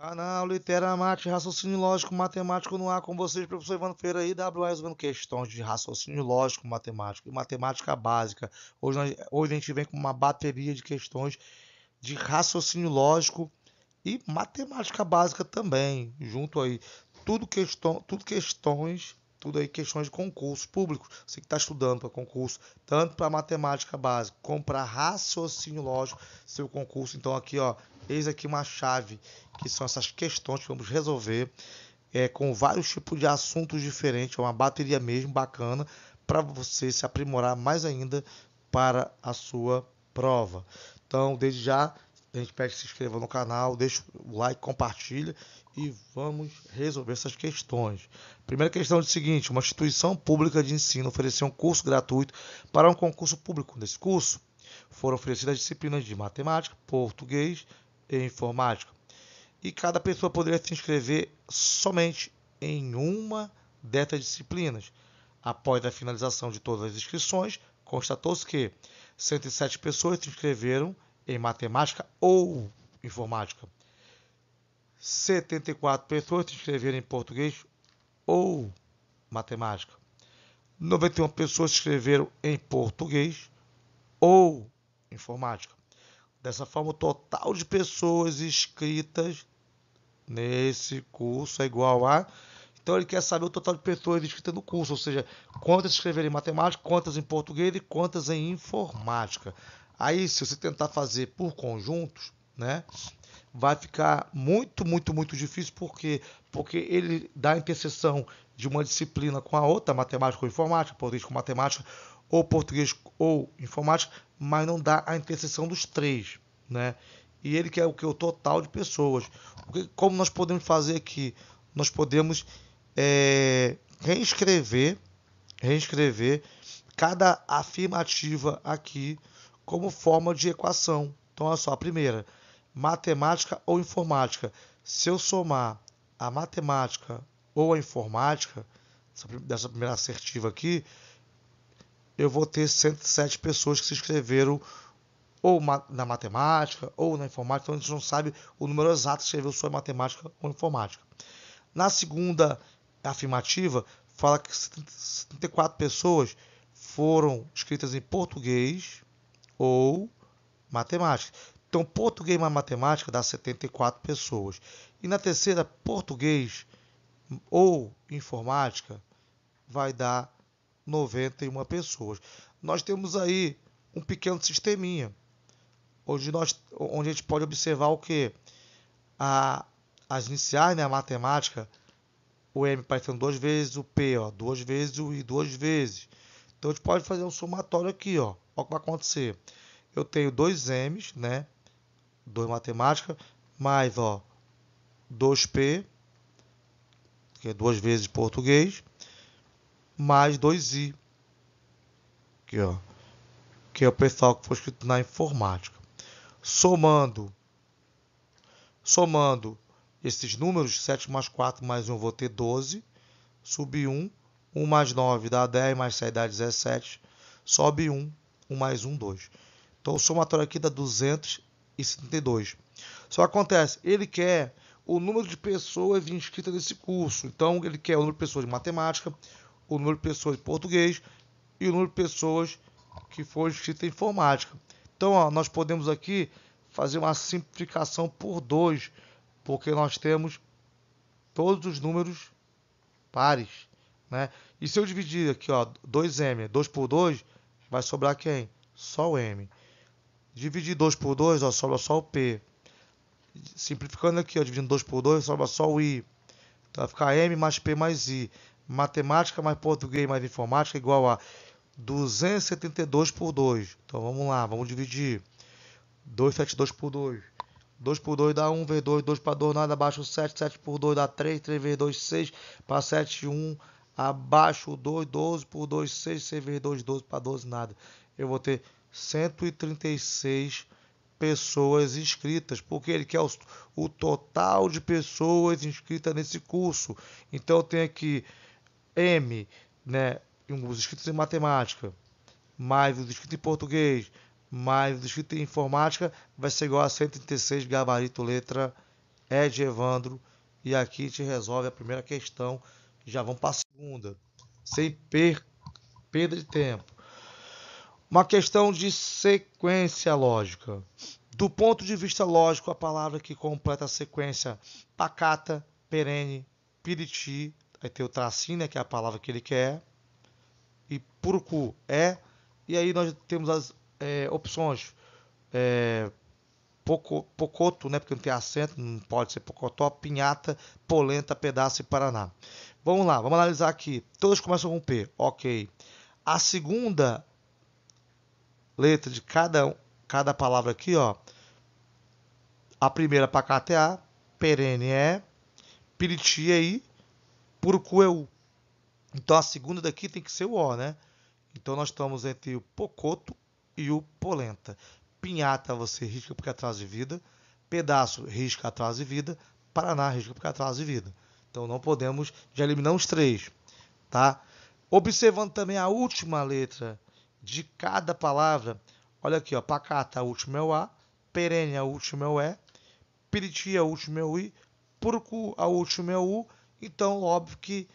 Canal Literamate, raciocínio lógico, matemático no ar com vocês, professor Ivan Feira e WA resolvendo questões de raciocínio lógico, matemático e matemática básica. Hoje, nós, hoje a gente vem com uma bateria de questões de raciocínio lógico e matemática básica também, junto aí. Tudo, questão, tudo questões tudo aí questões de concursos públicos. Você que está estudando para concurso, tanto para matemática básica como para raciocínio lógico, seu concurso. Então aqui, ó, eis aqui uma chave que são essas questões que vamos resolver é, com vários tipos de assuntos diferentes. É uma bateria mesmo bacana para você se aprimorar mais ainda para a sua prova. Então, desde já, a gente pede que se inscreva no canal, deixa o like, compartilha e vamos resolver essas questões. Primeira questão é o seguinte: uma instituição pública de ensino ofereceu um curso gratuito para um concurso público. Nesse curso foram oferecidas disciplinas de matemática, português e informática. E cada pessoa poderia se inscrever somente em uma dessas disciplinas. Após a finalização de todas as inscrições, constatou-se que 107 pessoas se inscreveram em matemática ou informática. 74 pessoas se inscreveram em português ou matemática. 91 pessoas se inscreveram em português ou informática. Dessa forma, o total de pessoas inscritas nesse curso é igual a. Então, ele quer saber o total de pessoas inscritas no curso, ou seja, quantas se inscreveram em matemática, quantas em português e quantas em informática. Aí, se você tentar fazer por conjuntos, né? vai ficar muito, muito, muito difícil, porque porque ele dá a interseção de uma disciplina com a outra, matemática ou informática, português com matemática, ou português ou informática, mas não dá a interseção dos três, né? E ele quer o que o total de pessoas. Como nós podemos fazer aqui? Nós podemos é, reescrever, reescrever cada afirmativa aqui como forma de equação. Então, olha só, a primeira, matemática ou informática. Se eu somar a matemática ou a informática, dessa primeira assertiva aqui, eu vou ter 107 pessoas que se inscreveram ou na matemática ou na informática, então a gente não sabe o número exato que escreveu sobre matemática ou informática. Na segunda afirmativa, fala que 74 pessoas foram escritas em português ou matemática. Então, português mais matemática dá 74 pessoas. E na terceira, português ou informática vai dar 91 pessoas. Nós temos aí um pequeno sisteminha, onde, nós, onde a gente pode observar o que? A, as iniciais, né, a matemática, o M aparecendo duas vezes, o P ó, duas vezes, o I duas vezes. Então a gente pode fazer um somatório aqui, ó. Olha o que vai acontecer. Eu tenho dois M's, né? 2 matemática, mais ó, 2p, que é duas vezes português, mais 2i, que, ó, que é o pessoal que foi escrito na informática. Somando, somando esses números, 7 mais 4 mais 1, vou ter 12, sub 1, 1 mais 9 dá 10, mais 7 dá 17, sobe 1, 1 mais 1, 2. Então, o somatório aqui dá 200 só acontece, ele quer o número de pessoas inscritas nesse curso. Então, ele quer o número de pessoas de matemática, o número de pessoas de português e o número de pessoas que foram inscritas em informática. Então, ó, nós podemos aqui fazer uma simplificação por 2, porque nós temos todos os números pares. Né? E se eu dividir aqui, ó, 2m, 2 por 2, vai sobrar quem? Só o m. Dividir 2 por 2, sobra só o P. Simplificando aqui, ó, dividindo 2 por 2, sobra só o I. Então vai ficar M mais P mais I. Matemática mais português mais informática é igual a 272 por 2. Então vamos lá, vamos dividir. 272 por 2. 2 por 2 dá 1 vezes 2, 2 para 2 nada, abaixo 7, 7 por 2 dá 3, 3 vezes 2, 6, para 7, 1, abaixo 2, 12 por 2, 6, 6 vezes 2, 12 para 12 nada. Eu vou ter 136 pessoas inscritas, porque ele quer o, o total de pessoas inscritas nesse curso. Então eu tenho aqui M, né, os inscritos em matemática, mais os inscritos em português, mais os inscritos em informática, vai ser igual a 136 gabarito letra E de Evandro. E aqui te resolve a primeira questão. Já vamos para a segunda, sem per perda de tempo. Uma questão de sequência lógica. Do ponto de vista lógico, a palavra que completa a sequência pacata, perene, piriti, aí tem o tracinho, né, que é a palavra que ele quer, e purucu é, e aí nós temos as é, opções é, poco, pocoto, né, porque não tem acento, não pode ser pocotó, pinhata, polenta, pedaço e paraná. Vamos lá, vamos analisar aqui. Todas começam com P, ok. A segunda letra de cada, cada palavra aqui, ó. A primeira cá é A, perene é, piriti é I, purucu é U. Então a segunda daqui tem que ser o O, né? Então nós estamos entre o pocoto e o polenta. Pinhata você risca porque é atrás de vida. Pedaço risca atrás de vida. Paraná risca porque é atrás de vida. Então não podemos, já eliminamos três, tá? Observando também a última letra de cada palavra. Olha aqui, ó, pacata, a última é o A, perene, a última é o E, piriti, a última é o I, purcu, a última é o U. Então, óbvio que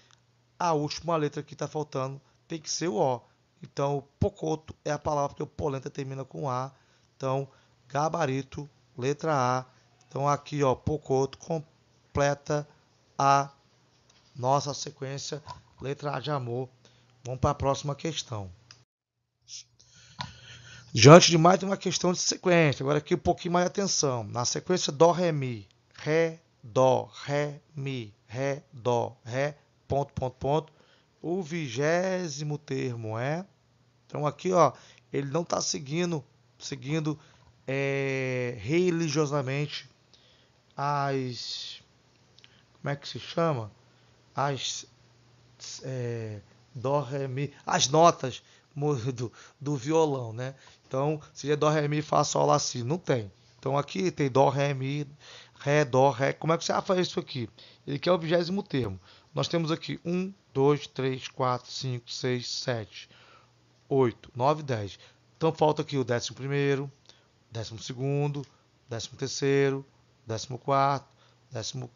a última letra que está faltando tem que ser o O. Então, pocoto é a palavra porque o polenta termina com A. Então, gabarito, letra A. Então, aqui, ó, pocoto completa a nossa sequência, letra A de amor. Vamos para a próxima questão. Diante de mais uma questão de sequência, agora aqui um pouquinho mais de atenção. Na sequência Dó, Ré, Mi, Ré, Dó, Ré, Mi, Ré, Dó, Ré, ponto, ponto, ponto. O vigésimo termo é. Então aqui, ó, ele não está seguindo, seguindo é, religiosamente as. Como é que se chama? As. É, dó, ré, mi, as notas do, do violão, né? Então, seria é Dó, Ré, Mi, Fá, Sol, Lá, Si. Não tem. Então aqui tem Dó, Ré, Mi, Ré, Dó, Ré. Como é que você vai ah, fazer isso aqui? Ele quer o vigésimo termo. Nós temos aqui 1, 2, 3, 4, 5, 6, 7, 8, 9, 10. Então falta aqui o décimo primeiro, décimo segundo, décimo terceiro, décimo quarto, décimo,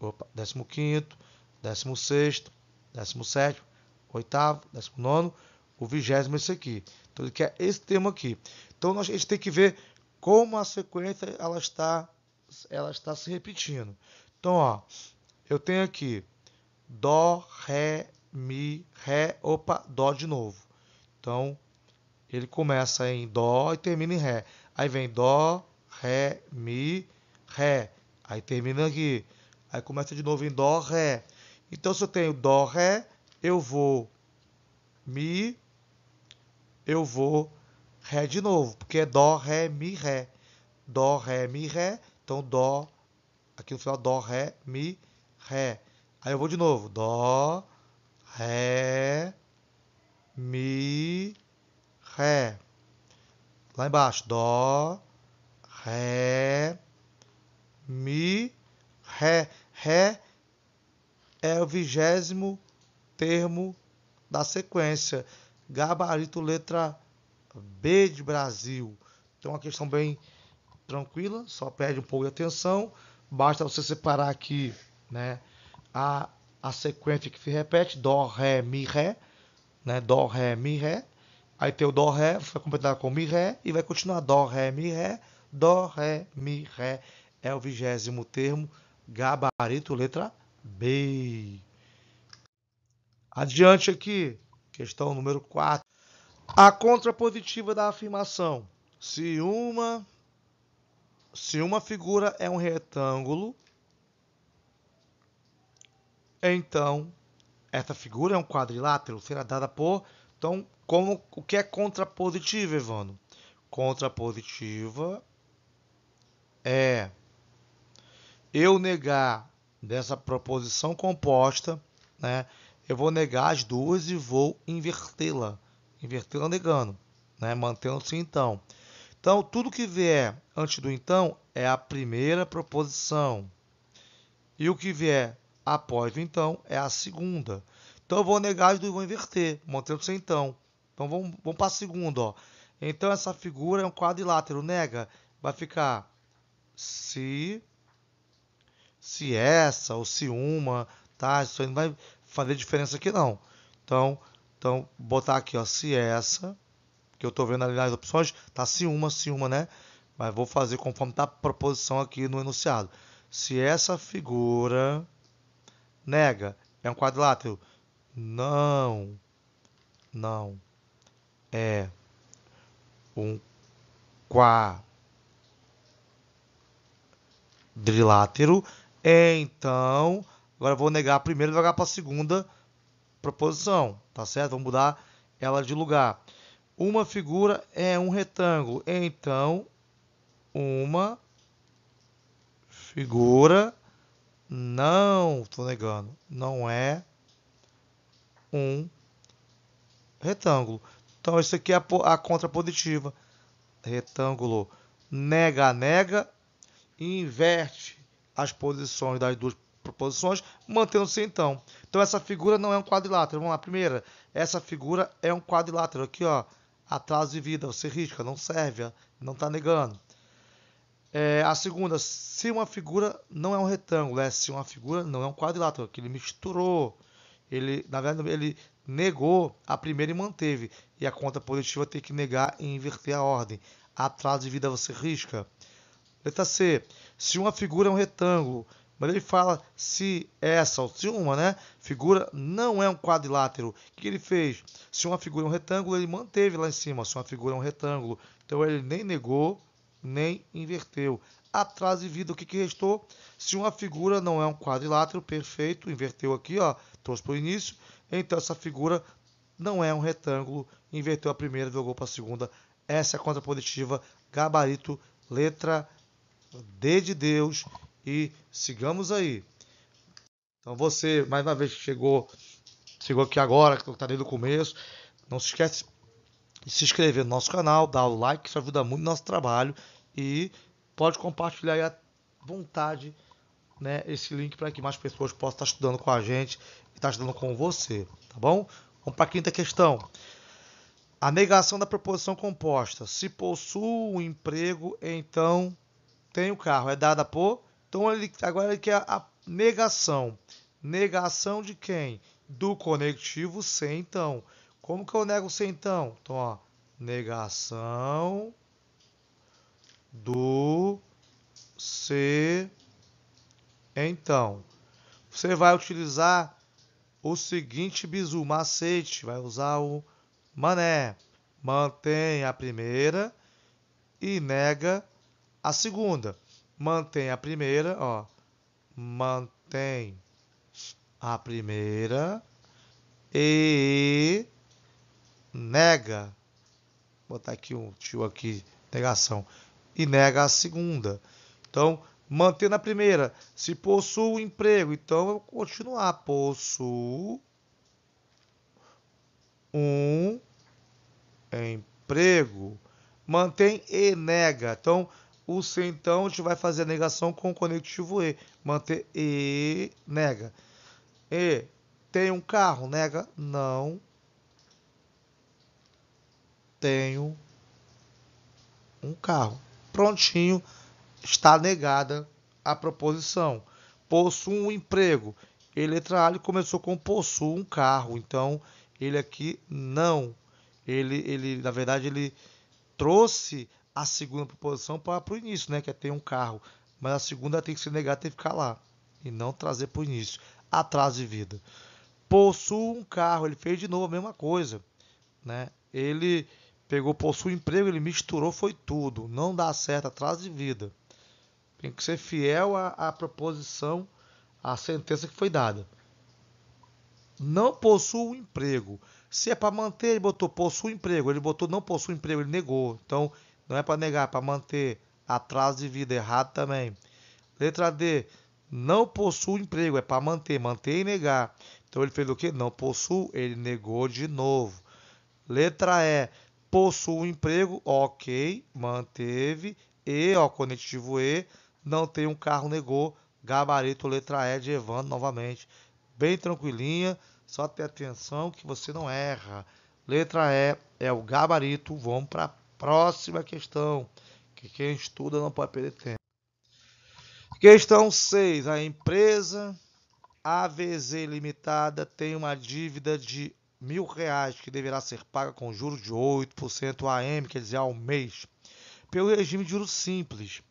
opa, décimo quinto, décimo sexto, décimo sétimo, oitavo, décimo nono, o vigésimo é esse aqui. Então ele quer é esse termo aqui. Então nós, a gente tem que ver como a sequência ela está, ela está se repetindo. Então, ó, eu tenho aqui Dó, Ré, Mi, Ré, opa, Dó de novo. Então, ele começa em Dó e termina em Ré. Aí vem Dó, Ré, Mi, Ré. Aí termina aqui. Aí começa de novo em Dó, Ré. Então, se eu tenho Dó, Ré, eu vou Mi, eu vou Ré de novo, porque é Dó, Ré, Mi, Ré. Dó, Ré, Mi, Ré. Então, Dó, aqui no final, Dó, Ré, Mi, Ré. Aí eu vou de novo. Dó, Ré, Mi, Ré. Lá embaixo. Dó, Ré, Mi, Ré. Ré é o vigésimo termo da sequência. Gabarito letra B de Brasil. Então, é uma questão bem tranquila, só perde um pouco de atenção. Basta você separar aqui né, a, a sequência que se repete: Dó, Ré, Mi, Ré. Né, dó, Ré, Mi, Ré. Aí tem o Dó, Ré, vai completar com Mi, Ré. E vai continuar: Dó, Ré, Mi, Ré. Dó, Ré, Mi, Ré. É o vigésimo termo, gabarito, letra B. Adiante aqui. Questão número 4. A contrapositiva da afirmação. Se uma, se uma figura é um retângulo, então essa figura é um quadrilátero, será dada por. Então, como, o que é contrapositiva, Evandro? Contrapositiva é eu negar dessa proposição composta, né? eu vou negar as duas e vou invertê-la. Invertê-la negando, né? mantendo-se então. Então, tudo que vier antes do então é a primeira proposição. E o que vier após o então é a segunda. Então, eu vou negar as duas e vou inverter, mantendo-se então. Então, vamos, vamos para a segunda. Ó. Então, essa figura é um quadrilátero, nega. Vai ficar se, se essa ou se uma, tá? Isso aí não vai, fazer diferença aqui não. Então, então botar aqui, ó, se é essa, que eu estou vendo ali nas opções, tá se uma, se uma, né? Mas vou fazer conforme tá a proposição aqui no enunciado. Se essa figura nega, é um quadrilátero? Não. Não. É um quadrilátero. É, então, Agora vou negar a primeira e jogar para a segunda proposição, tá certo? Vamos mudar ela de lugar. Uma figura é um retângulo, então uma figura não, estou negando, não é um retângulo. Então isso aqui é a, a contrapositiva. Retângulo nega, nega, inverte as posições das duas proposições, mantendo-se então. Então essa figura não é um quadrilátero. Vamos lá, primeira. Essa figura é um quadrilátero. Aqui, ó. Atraso de vida, você risca, não serve, não está negando. É, a segunda, se uma figura não é um retângulo, é se uma figura não é um quadrilátero, que ele misturou, ele, na verdade, ele negou a primeira e manteve, e a conta positiva tem que negar e inverter a ordem. Atraso de vida você risca. Letra C, se uma figura é um retângulo, mas ele fala se essa é ou se uma né, figura não é um quadrilátero. O que ele fez? Se uma figura é um retângulo, ele manteve lá em cima. Se uma figura é um retângulo, então ele nem negou, nem inverteu. Atrás e vida, o que, que restou? Se uma figura não é um quadrilátero, perfeito, inverteu aqui, ó, trouxe para o início. Então essa figura não é um retângulo, inverteu a primeira, jogou para a segunda. Essa é a contrapositiva, gabarito, letra D de Deus e sigamos aí. Então você, mais uma vez que chegou, chegou aqui agora, que está desde o começo, não se esquece de se inscrever no nosso canal, dar o like, isso ajuda muito no nosso trabalho e pode compartilhar aí à vontade né, esse link para que mais pessoas possam estar tá estudando com a gente e estar tá estudando com você, tá bom? Vamos para a quinta questão. A negação da proposição composta. Se possuo um emprego, então tenho carro. É dada por então ele, agora ele quer a negação. Negação de quem? Do conectivo sem então. Como que eu nego sem então? Então, ó, negação do ser então. Você vai utilizar o seguinte bizu, macete, vai usar o mané. Mantém a primeira e nega a segunda mantém a primeira, ó. Mantém a primeira e nega. Vou botar aqui um tio aqui, negação. E nega a segunda. Então, mantendo a primeira, se possuo um emprego, então eu vou continuar. Possuo um emprego. Mantém e nega. Então, o C, então, a gente vai fazer a negação com o conectivo E. Manter E, nega. E, tem um carro? Nega, não tenho um carro. Prontinho, está negada a proposição. Possuo um emprego. É e letra A ele começou com possuo um carro. Então, ele aqui não. Ele, ele, na verdade, ele trouxe a segunda proposição para o início, né? Que é ter um carro. Mas a segunda tem que se negar tem que ficar lá. E não trazer para o início. atrás de vida. Possui um carro. Ele fez de novo a mesma coisa. Né? Ele pegou, possui um emprego, ele misturou, foi tudo. Não dá certo, atrás de vida. Tem que ser fiel à, à proposição, à sentença que foi dada. Não possui um emprego. Se é para manter, ele botou possui um emprego. Ele botou não possui um emprego, ele negou. Então, não é para negar, para manter. Atraso de vida, errado também. Letra D. Não possui emprego, é para manter. Manter e negar. Então ele fez o que? Não possui, ele negou de novo. Letra E. Possui emprego, ok, manteve. E, ó, conectivo E. Não tem um carro, negou. Gabarito, letra E de Evandro novamente. Bem tranquilinha, só ter atenção que você não erra. Letra E é o gabarito. Vamos para Próxima questão, que quem estuda não pode perder tempo. Questão 6. A empresa AVZ Limitada tem uma dívida de mil reais que deverá ser paga com juros de 8% AM, quer dizer, ao mês, pelo regime de juros simples.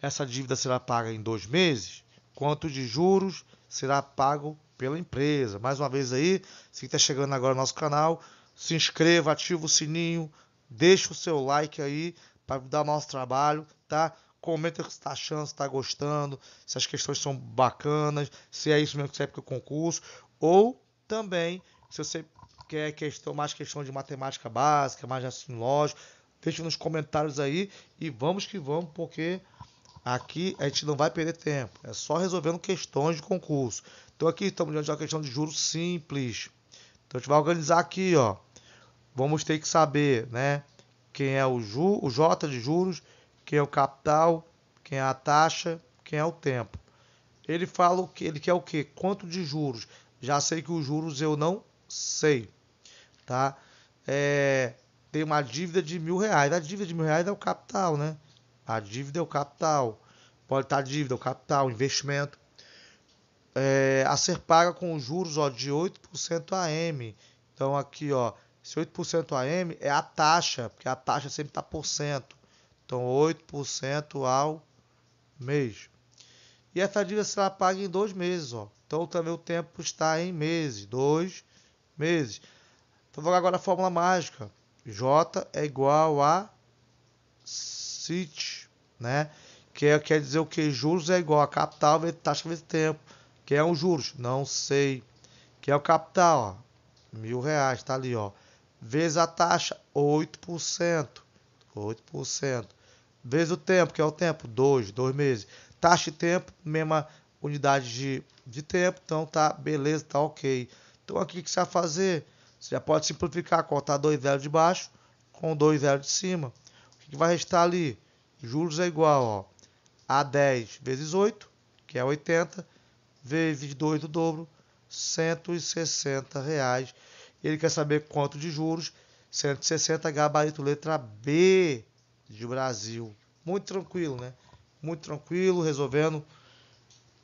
Essa dívida será paga em dois meses, quanto de juros será pago pela empresa. Mais uma vez aí, se está chegando agora no nosso canal, se inscreva, ativa o sininho, Deixa o seu like aí para dar o nosso trabalho, tá? Comenta o que está achando, se está gostando, se as questões são bacanas, se é isso mesmo que você é para o concurso. Ou também, se você quer questão, mais questão de matemática básica, mais assim lógico, deixa nos comentários aí e vamos que vamos, porque aqui a gente não vai perder tempo. É só resolvendo questões de concurso. Então aqui estamos diante de uma questão de juros simples. Então a gente vai organizar aqui, ó. Vamos ter que saber, né? Quem é o, ju, o J de juros, quem é o capital, quem é a taxa, quem é o tempo. Ele fala o que ele quer o que? Quanto de juros? Já sei que os juros eu não sei, tá? É, tem uma dívida de mil reais. A dívida de mil reais é o capital, né? A dívida é o capital. Pode estar dívida, o capital, investimento. É, a ser paga com juros ó, de 8% a M. Então aqui, ó, esse 8% AM é a taxa, porque a taxa sempre está por cento. Então, 8% ao mês. E essa dívida será paga em dois meses. Ó. Então, também o tempo está em meses. Dois meses. Então, vou agora a fórmula mágica. J é igual a CIT, né? Que é, quer dizer o que? Juros é igual a capital vezes taxa vezes tempo. Que é um juros? Não sei. Que é o capital, ó. Mil reais, tá ali, ó vezes a taxa, 8%. 8%. Vezes o tempo, que é o tempo, 2, 2 meses. Taxa e tempo, mesma unidade de, de tempo, então tá beleza, tá ok. Então aqui o que você vai fazer? Você já pode simplificar, cortar dois zeros de baixo com dois zeros de cima. O que vai restar ali? Juros é igual ó, a 10 vezes 8, que é 80, vezes 2 do dobro, 160 reais. Ele quer saber quanto de juros. 160, gabarito letra B de Brasil. Muito tranquilo, né? Muito tranquilo, resolvendo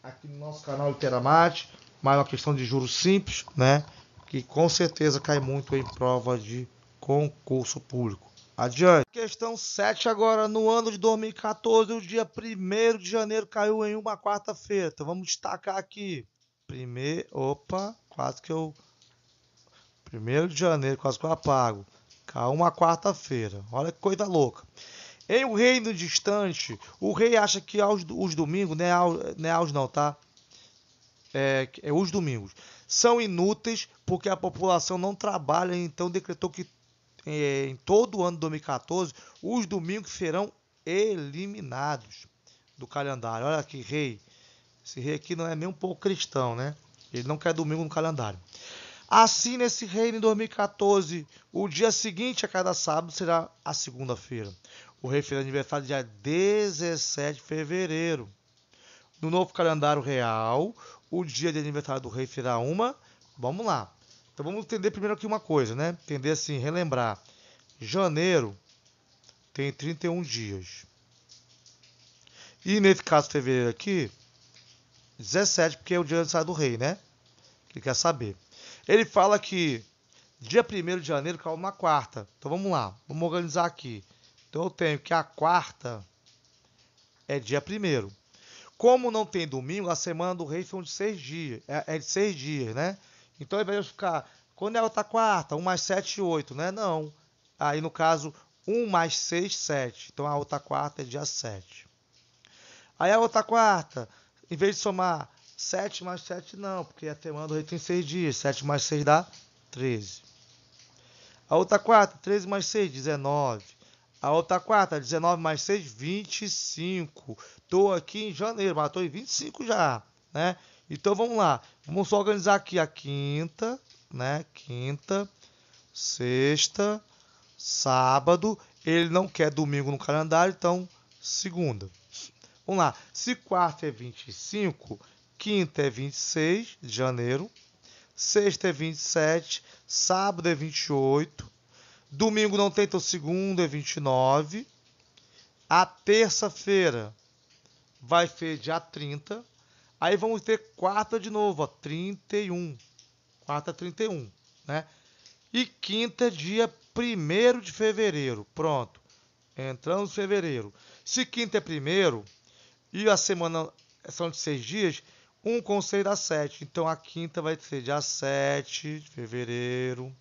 aqui no nosso canal Interamate. Mais é uma questão de juros simples, né? Que com certeza cai muito em prova de concurso público. Adiante. Questão 7 agora. No ano de 2014, o dia 1 de janeiro caiu em uma quarta-feira. Então vamos destacar aqui. Primeiro. Opa, quase que eu 1 de janeiro, quase que eu apago. Caiu uma quarta-feira. Olha que coisa louca. Em um reino distante, o rei acha que aos, os domingos, né? aos, não, né, aos não tá? É, é, os domingos. São inúteis porque a população não trabalha, então decretou que é, em todo o ano de 2014 os domingos serão eliminados do calendário. Olha que rei. Esse rei aqui não é nem um pouco cristão, né? Ele não quer domingo no calendário. Assim, nesse reino em 2014, o dia seguinte a cada sábado será a segunda-feira. O rei fez aniversário dia 17 de fevereiro. No novo calendário real, o dia de aniversário do rei será uma. Vamos lá. Então vamos entender primeiro aqui uma coisa, né? Entender assim, relembrar. Janeiro tem 31 dias. E nesse caso, fevereiro aqui, 17, porque é o dia do aniversário do rei, né? Que quer saber. Ele fala que dia 1 de janeiro caiu uma quarta. Então vamos lá, vamos organizar aqui. Então eu tenho que a quarta é dia 1. Como não tem domingo, a semana do rei foi de seis dias. É, é, de seis dias, né? Então ele vai ficar. Quando ela outra tá quarta, 1 mais 7, 8, né? Não. Aí no caso, 1 mais 6, 7. Então a outra quarta é dia 7. Aí a outra quarta, em vez de somar 7 mais 7 não, porque a semana do rei tem 6 dias. 7 mais 6 dá 13. A outra quarta, 13 mais 6, 19. A outra quarta, 19 mais 6, 25. Tô aqui em janeiro, mas tô em 25 já, né? Então vamos lá. Vamos só organizar aqui a quinta, né? Quinta, sexta, sábado. Ele não quer domingo no calendário, então segunda. Vamos lá. Se quarta é 25, quinta é 26 de janeiro, sexta é 27, sábado é 28, domingo não tem, então segundo é 29, a terça-feira vai ser dia 30, aí vamos ter quarta de novo, ó, 31, quarta 31, é né? E quinta é dia 1 de fevereiro, pronto, entramos em fevereiro. Se quinta é primeiro e a semana são de seis dias, um conselho dá 7. Então a quinta vai ser dia 7 de fevereiro.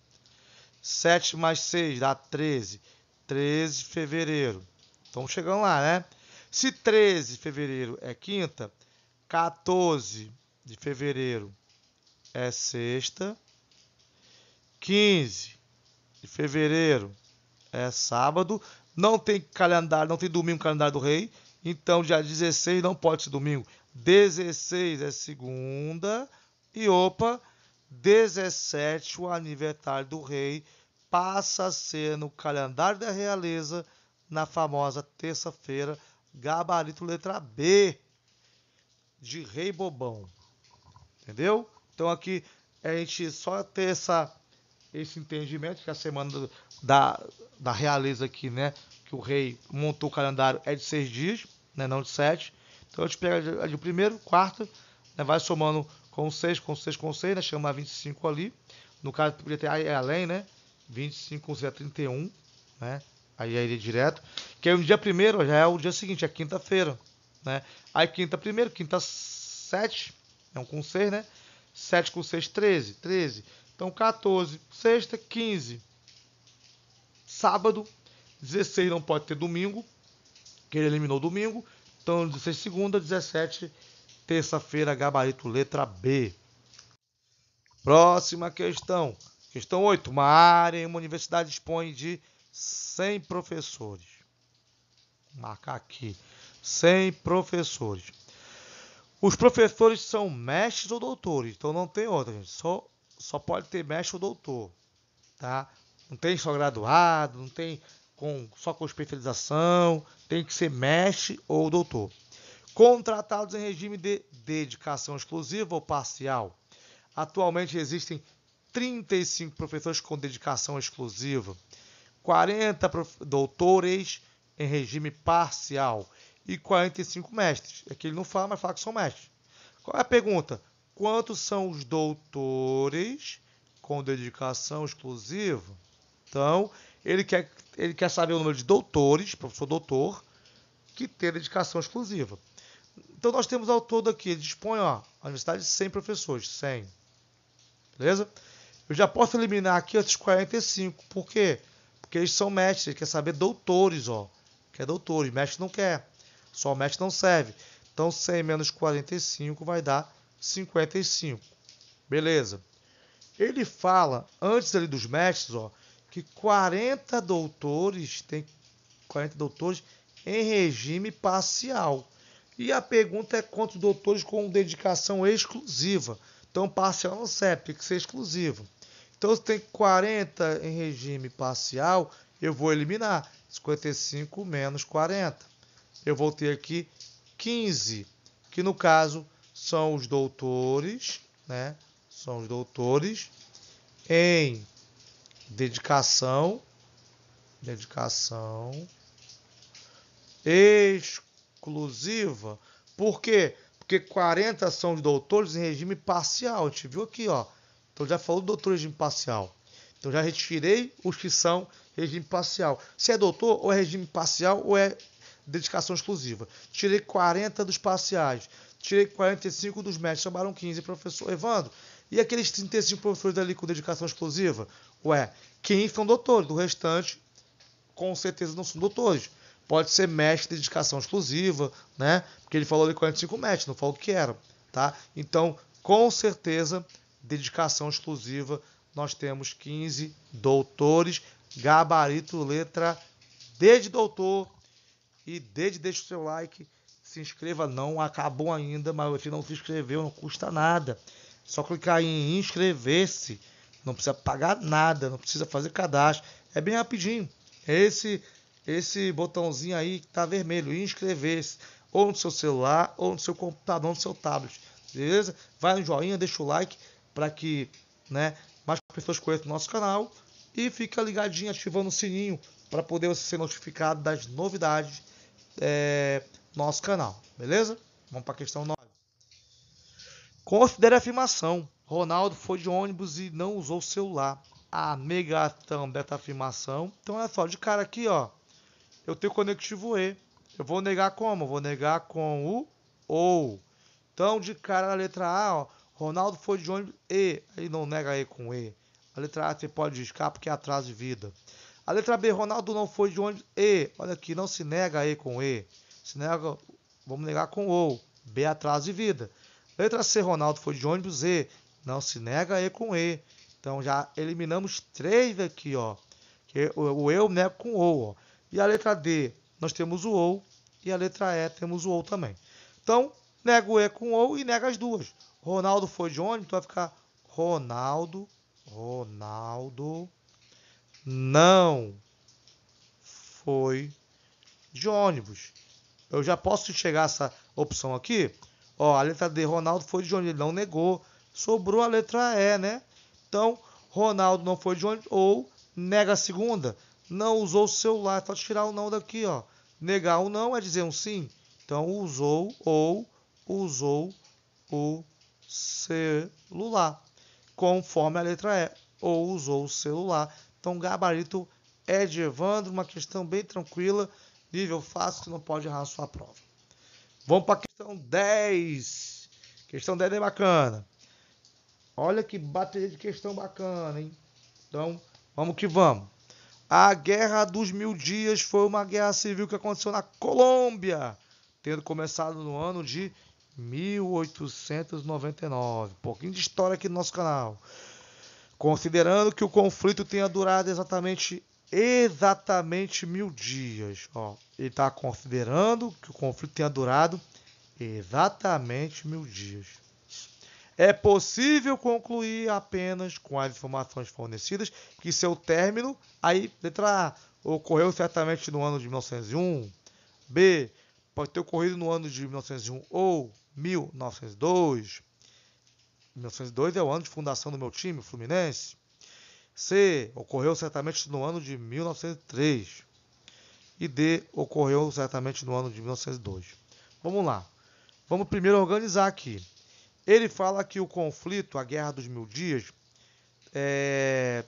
7 mais 6 dá 13. 13 de fevereiro. Estamos chegando lá, né? Se 13 de fevereiro é quinta, 14 de fevereiro é sexta. 15 de fevereiro é sábado. Não tem calendário, não tem domingo calendário do rei. Então, dia 16 não pode ser domingo. 16 é segunda. E opa, 17, o aniversário do rei, passa a ser no calendário da realeza, na famosa terça-feira, gabarito letra B de Rei Bobão. Entendeu? Então aqui a gente só ter essa, esse entendimento que a semana do, da, da realeza aqui, né? Que o rei montou o calendário é de seis dias, né, não de sete. Então a gente pega ali o primeiro, quarto, né, vai somando com 6, com 6, com 6, né, chama 25 ali. No caso, poderia ter é além, né? 25 com 6 é 31, né? Aí aí é direto. Que aí o dia primeiro já é o dia seguinte, é quinta-feira, né? Aí quinta primeiro, quinta 7, é um com 6, né? 7 com 6, 13, 13. Então 14, sexta, 15. Sábado, 16 não pode ter domingo, que ele eliminou domingo. Então, 16 segunda, 17 terça-feira, gabarito letra B. Próxima questão. Questão 8. Uma área em uma universidade dispõe de 100 professores. Vou marcar aqui. 100 professores. Os professores são mestres ou doutores. Então não tem outra, gente. Só, só pode ter mestre ou doutor. Tá? Não tem só graduado, não tem com, só com especialização, tem que ser mestre ou doutor. Contratados em regime de dedicação exclusiva ou parcial. Atualmente existem 35 professores com dedicação exclusiva, 40 doutores em regime parcial e 45 mestres. É que ele não fala, mas fala que são mestres. Qual é a pergunta? Quantos são os doutores com dedicação exclusiva? Então, ele quer, ele quer saber o número de doutores, professor doutor, que tem dedicação exclusiva. Então nós temos ao todo aqui, ele dispõe ó, a universidade de 100 professores, 100. Beleza? Eu já posso eliminar aqui esses 45, por quê? Porque eles são mestres, ele quer saber doutores, ó. Quer doutores, mestre não quer. Só mestre não serve. Então 100 menos 45 vai dar 55. Beleza? Ele fala, antes ali dos mestres, ó, que 40 doutores tem 40 doutores em regime parcial. E a pergunta é quantos doutores com dedicação exclusiva. Então, parcial não serve, tem que ser exclusivo. Então, se tem 40 em regime parcial, eu vou eliminar 55 menos 40. Eu vou ter aqui 15, que no caso são os doutores, né? São os doutores em dedicação, dedicação exclusiva. Por quê? Porque 40 são doutores em regime parcial. A gente viu aqui, ó. Então já falou do doutor em regime parcial. Então já retirei os que são regime parcial. Se é doutor, ou é regime parcial, ou é dedicação exclusiva. Tirei 40 dos parciais. Tirei 45 dos médicos, chamaram 15. Professor Evandro, e aqueles 35 professores ali com dedicação exclusiva? Ué, quem são doutores? Do restante, com certeza não são doutores. Pode ser mestre de dedicação exclusiva, né? Porque ele falou ali 45 mestres, não falou o que era, tá? Então, com certeza, dedicação exclusiva, nós temos 15 doutores, gabarito letra D de doutor e D de deixa o seu like, se inscreva, não acabou ainda, mas você não se inscreveu, não custa nada. Só clicar em inscrever-se não precisa pagar nada, não precisa fazer cadastro. É bem rapidinho. É esse esse botãozinho aí que tá vermelho, inscrever-se, ou no seu celular, ou no seu computador, ou no seu tablet. Beleza? Vai no joinha, deixa o like para que, né, mais pessoas conheçam o nosso canal e fica ligadinho ativando o sininho para poder você ser notificado das novidades é, nosso canal, beleza? Vamos para a questão 9. Considere a afirmação. Ronaldo foi de ônibus e não usou o celular. A negação dessa afirmação. Então, olha só, de cara aqui, ó. Eu tenho conectivo E. Eu vou negar como? vou negar com o ou. Então, de cara na letra A, ó, Ronaldo foi de ônibus E. Ele não nega E com E. A letra A você pode riscar porque é atraso de vida. A letra B, Ronaldo não foi de ônibus E. Olha aqui, não se nega E com E. Se nega, vamos negar com ou. B atraso de vida. Letra C, Ronaldo foi de ônibus E. Não se nega E com E. Então já eliminamos três aqui, ó. Que é o, eu nego né, com o. ó. E a letra D, nós temos o ou. E a letra E, temos o ou também. Então, nega o E com ou e nega as duas. Ronaldo foi de ônibus, então vai ficar Ronaldo, Ronaldo não foi de ônibus. Eu já posso chegar essa opção aqui? Ó, a letra D, Ronaldo foi de onde? Ele não negou. Sobrou a letra E, né? Então, Ronaldo não foi de onde? Ou nega a segunda. Não usou o celular. Só tirar o não daqui, ó. Negar o não é dizer um sim. Então, usou ou usou o celular. Conforme a letra E. Ou usou o celular. Então, gabarito é de Evandro. Uma questão bem tranquila. Nível fácil, que não pode errar a sua prova. Vamos para a questão 10. Questão 10 é bacana. Olha que bateria de questão bacana, hein? Então, vamos que vamos. A Guerra dos Mil Dias foi uma guerra civil que aconteceu na Colômbia, tendo começado no ano de 1899. Um pouquinho de história aqui no nosso canal. Considerando que o conflito tenha durado exatamente exatamente mil dias. Ó, ele está considerando que o conflito tenha durado exatamente mil dias. É possível concluir apenas com as informações fornecidas que seu término, aí, letra A, ocorreu certamente no ano de 1901, B, pode ter ocorrido no ano de 1901 ou 1902. 1902 é o ano de fundação do meu time, Fluminense. C. Ocorreu certamente no ano de 1903. E D. Ocorreu certamente no ano de 1902. Vamos lá. Vamos primeiro organizar aqui. Ele fala que o conflito, a Guerra dos Mil Dias, é,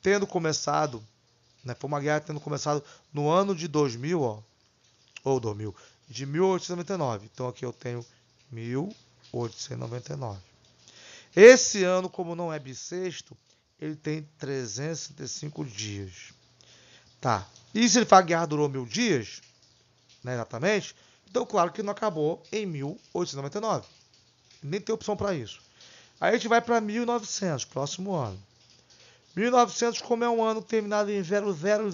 tendo começado, né, foi uma guerra tendo começado no ano de 2000, ó, ou 2000, de 1899. Então aqui eu tenho 1899. Esse ano, como não é bissexto, ele tem 365 dias. Tá. E se ele fala que a guerra durou mil dias, né, exatamente, então claro que não acabou em 1899. Nem tem opção para isso. Aí a gente vai para 1900, próximo ano. 1900, como é um ano terminado em 0000,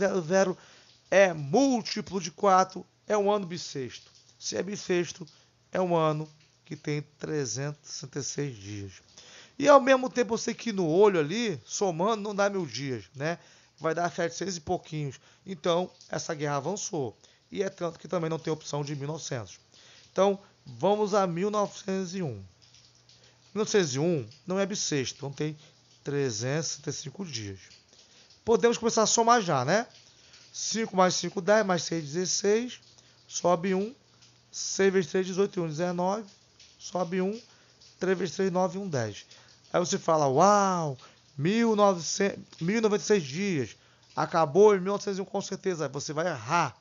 é múltiplo de 4, é um ano bissexto. Se é bissexto, é um ano que tem 366 dias. E ao mesmo tempo eu sei que no olho ali, somando, não dá mil dias, né? Vai dar 700 e pouquinhos. Então, essa guerra avançou. E é tanto que também não tem opção de 1900. Então, vamos a 1901. 1901 não é bissexto, então tem 365 dias. Podemos começar a somar já, né? 5 mais 5, 10, mais 6, 16. Sobe 1. 6 vezes 3, 18, 1, 19. Sobe 1. 3 vezes 3, 9, 1, 10. Aí você fala, uau, 1900, 1096 dias, acabou em 1901 com certeza. Aí você vai errar.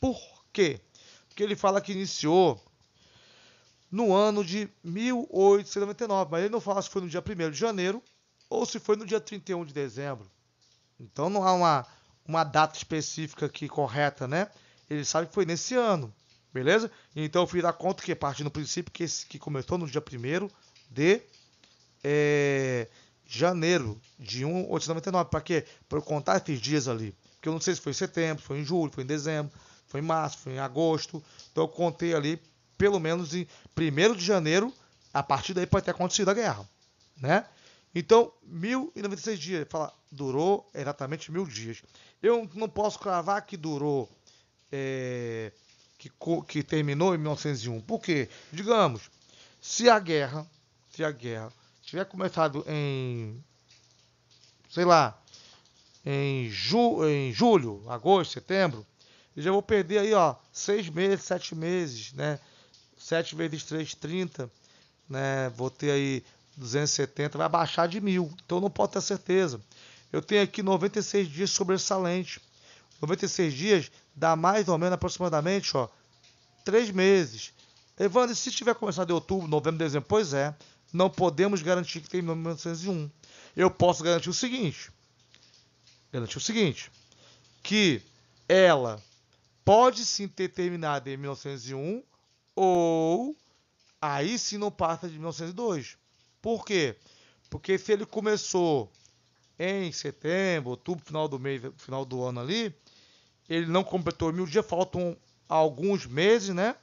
Por quê? Porque ele fala que iniciou no ano de 1899, mas ele não fala se foi no dia 1 de janeiro ou se foi no dia 31 de dezembro. Então não há uma, uma data específica aqui correta, né? Ele sabe que foi nesse ano, beleza? Então eu fui dar conta que parte no princípio que, esse, que começou no dia 1 de é, janeiro de 1899. Para quê? Para eu contar esses dias ali. Porque eu não sei se foi em setembro, foi em julho, foi em dezembro, foi em março, foi em agosto. Então eu contei ali pelo menos em 1 de janeiro, a partir daí pode ter acontecido a guerra. Né? Então, 1096 dias, fala, durou exatamente mil dias. Eu não posso cravar que durou, é, que, que terminou em 1901. Por quê? Digamos, se a guerra, se a guerra tiver começado em, sei lá, em, ju, em julho, agosto, setembro, eu já vou perder aí, ó, seis meses, sete meses, né? Sete vezes três, trinta, né? Vou ter aí 270, vai baixar de mil. Então não pode ter certeza. Eu tenho aqui 96 dias sobressalente. 96 dias dá mais ou menos aproximadamente, ó, três meses. Evandro, se tiver começado em outubro, novembro, dezembro, pois é. Não podemos garantir que terminou em 1901. Eu posso garantir o seguinte: garantir o seguinte, que ela pode sim ter terminado em 1901 ou aí sim não passa de 1902. Por quê? Porque se ele começou em setembro, outubro, final do mês, final do ano ali, ele não completou mil dias, faltam alguns meses, né?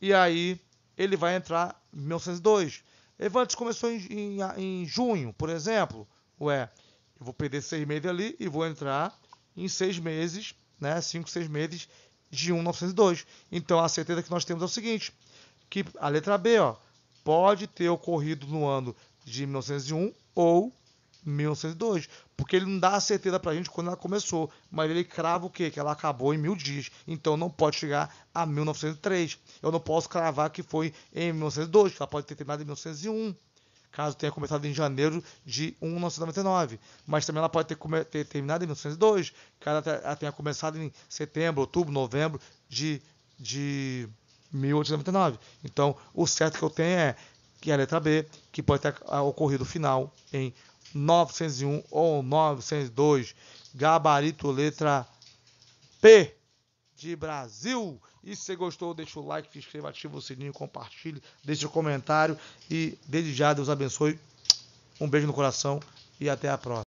E aí ele vai entrar em 1902. Evantes começou em, em, em junho, por exemplo. Ué, eu vou perder seis meses ali e vou entrar em seis meses, né? Cinco, seis meses de 1902. Então a certeza que nós temos é o seguinte: que a letra B, ó, pode ter ocorrido no ano de 1901 ou 1902, porque ele não dá a certeza pra gente quando ela começou, mas ele crava o quê? Que ela acabou em mil dias, então não pode chegar a 1903. Eu não posso cravar que foi em 1902, ela pode ter terminado em 1901, caso tenha começado em janeiro de 1999, mas também ela pode ter, ter terminado em 1902, caso ela tenha começado em setembro, outubro, novembro de, de 1899. Então, o certo que eu tenho é que a letra B, que pode ter ocorrido final em 901 ou 902. Gabarito letra P de Brasil. E se gostou, deixa o like, se inscreva, ativa o sininho, compartilhe, deixe o um comentário e desde já Deus abençoe. Um beijo no coração e até a próxima.